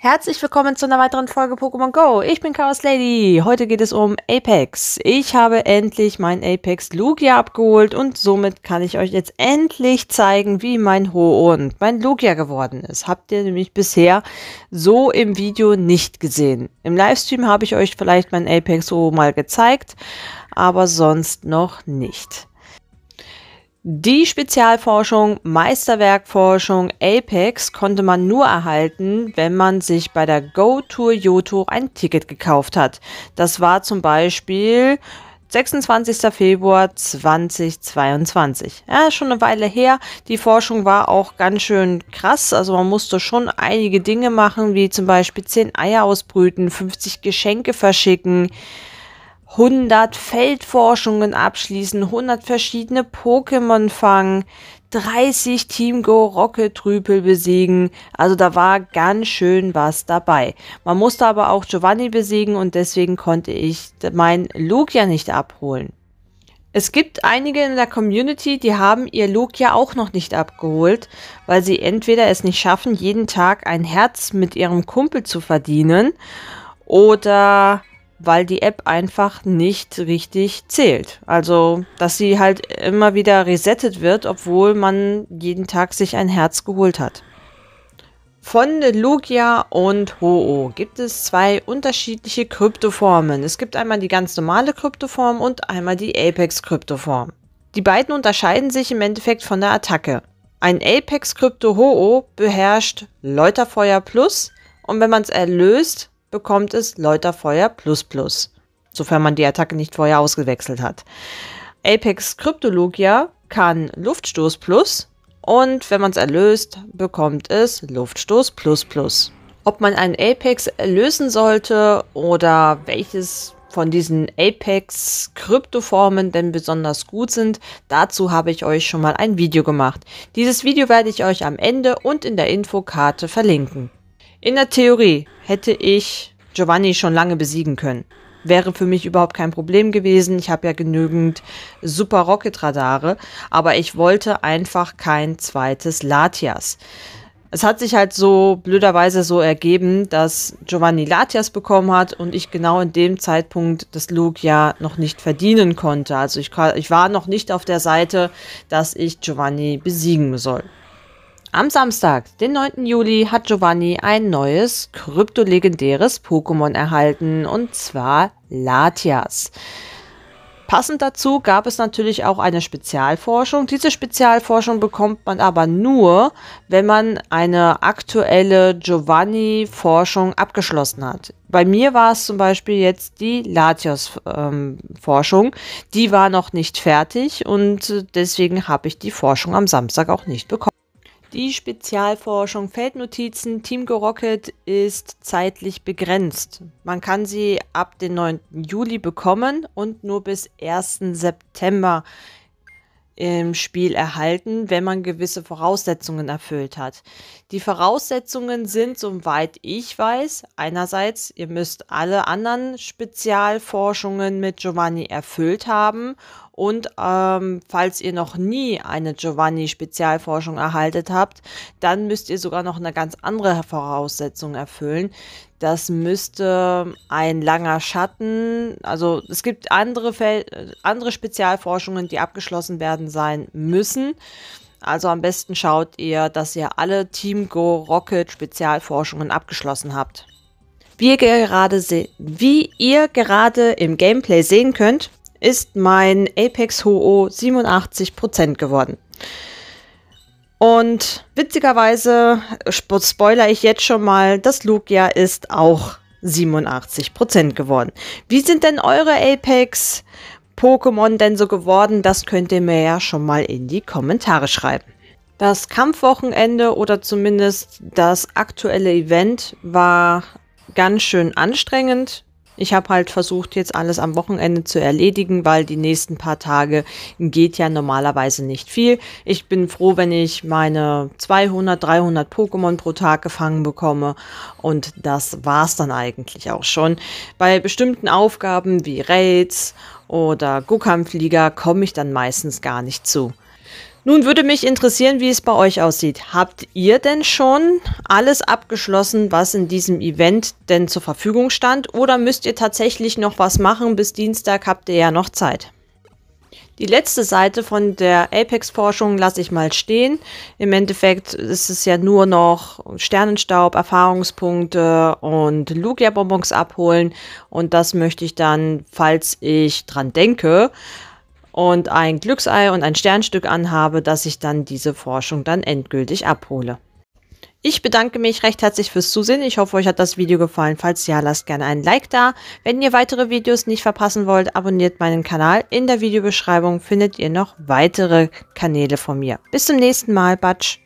Herzlich willkommen zu einer weiteren Folge Pokémon Go. Ich bin Chaos Lady. Heute geht es um Apex. Ich habe endlich mein Apex Lugia abgeholt und somit kann ich euch jetzt endlich zeigen, wie mein Ho und mein Lugia geworden ist. Habt ihr nämlich bisher so im Video nicht gesehen. Im Livestream habe ich euch vielleicht mein Apex Ho mal gezeigt, aber sonst noch nicht. Die Spezialforschung Meisterwerkforschung Apex konnte man nur erhalten, wenn man sich bei der Go Tour Yoto ein Ticket gekauft hat. Das war zum Beispiel 26. Februar 2022. Ja, schon eine Weile her. Die Forschung war auch ganz schön krass. Also man musste schon einige Dinge machen, wie zum Beispiel 10 Eier ausbrüten, 50 Geschenke verschicken. 100 Feldforschungen abschließen, 100 verschiedene Pokémon fangen, 30 Team Go Rocket Rüpel besiegen. Also da war ganz schön was dabei. Man musste aber auch Giovanni besiegen und deswegen konnte ich mein Lugia nicht abholen. Es gibt einige in der Community, die haben ihr Lugia auch noch nicht abgeholt, weil sie entweder es nicht schaffen, jeden Tag ein Herz mit ihrem Kumpel zu verdienen oder weil die App einfach nicht richtig zählt. Also, dass sie halt immer wieder resettet wird, obwohl man jeden Tag sich ein Herz geholt hat. Von Lugia und Ho-Oh gibt es zwei unterschiedliche Kryptoformen. Es gibt einmal die ganz normale Kryptoform und einmal die Apex-Kryptoform. Die beiden unterscheiden sich im Endeffekt von der Attacke. Ein Apex-Krypto Ho-Oh beherrscht Läuterfeuer Plus und wenn man es erlöst, bekommt es Läuterfeuer plus plus, sofern man die Attacke nicht vorher ausgewechselt hat. Apex Kryptologia kann Luftstoß plus und wenn man es erlöst, bekommt es Luftstoß plus plus. Ob man einen Apex erlösen sollte oder welches von diesen Apex-Kryptoformen denn besonders gut sind, dazu habe ich euch schon mal ein Video gemacht. Dieses Video werde ich euch am Ende und in der Infokarte verlinken. In der Theorie hätte ich Giovanni schon lange besiegen können. Wäre für mich überhaupt kein Problem gewesen. Ich habe ja genügend super Rocket-Radare, aber ich wollte einfach kein zweites Latias. Es hat sich halt so blöderweise so ergeben, dass Giovanni Latias bekommen hat und ich genau in dem Zeitpunkt das Logia noch nicht verdienen konnte. Also ich, ich war noch nicht auf der Seite, dass ich Giovanni besiegen soll. Am Samstag, den 9. Juli, hat Giovanni ein neues kryptolegendäres Pokémon erhalten, und zwar Latias. Passend dazu gab es natürlich auch eine Spezialforschung. Diese Spezialforschung bekommt man aber nur, wenn man eine aktuelle Giovanni-Forschung abgeschlossen hat. Bei mir war es zum Beispiel jetzt die Latios-Forschung. Ähm, die war noch nicht fertig und äh, deswegen habe ich die Forschung am Samstag auch nicht bekommen. Die Spezialforschung Feldnotizen Team Rocket ist zeitlich begrenzt. Man kann sie ab dem 9. Juli bekommen und nur bis 1. September im Spiel erhalten, wenn man gewisse Voraussetzungen erfüllt hat. Die Voraussetzungen sind, soweit ich weiß, einerseits, ihr müsst alle anderen Spezialforschungen mit Giovanni erfüllt haben und ähm, falls ihr noch nie eine Giovanni-Spezialforschung erhaltet habt, dann müsst ihr sogar noch eine ganz andere Voraussetzung erfüllen. Das müsste ein langer Schatten, also es gibt andere, Fel andere Spezialforschungen, die abgeschlossen werden sein müssen. Also am besten schaut ihr, dass ihr alle Team Go Rocket Spezialforschungen abgeschlossen habt. Wie ihr gerade, wie ihr gerade im Gameplay sehen könnt, ist mein Apex Ho 87% geworden. Und witzigerweise spoiler ich jetzt schon mal, das Lugia ist auch 87% geworden. Wie sind denn eure Apex Pokémon denn so geworden? Das könnt ihr mir ja schon mal in die Kommentare schreiben. Das Kampfwochenende oder zumindest das aktuelle Event war ganz schön anstrengend. Ich habe halt versucht, jetzt alles am Wochenende zu erledigen, weil die nächsten paar Tage geht ja normalerweise nicht viel. Ich bin froh, wenn ich meine 200, 300 Pokémon pro Tag gefangen bekomme. Und das war's dann eigentlich auch schon. Bei bestimmten Aufgaben wie Raids oder Guckkampfliga komme ich dann meistens gar nicht zu. Nun würde mich interessieren, wie es bei euch aussieht. Habt ihr denn schon alles abgeschlossen, was in diesem Event denn zur Verfügung stand? Oder müsst ihr tatsächlich noch was machen? Bis Dienstag habt ihr ja noch Zeit. Die letzte Seite von der Apex-Forschung lasse ich mal stehen. Im Endeffekt ist es ja nur noch Sternenstaub, Erfahrungspunkte und Lugia-Bonbons abholen. Und das möchte ich dann, falls ich dran denke, und ein Glücksei und ein Sternstück anhabe, dass ich dann diese Forschung dann endgültig abhole. Ich bedanke mich recht herzlich fürs Zusehen. Ich hoffe, euch hat das Video gefallen. Falls ja, lasst gerne einen Like da. Wenn ihr weitere Videos nicht verpassen wollt, abonniert meinen Kanal. In der Videobeschreibung findet ihr noch weitere Kanäle von mir. Bis zum nächsten Mal. Batsch.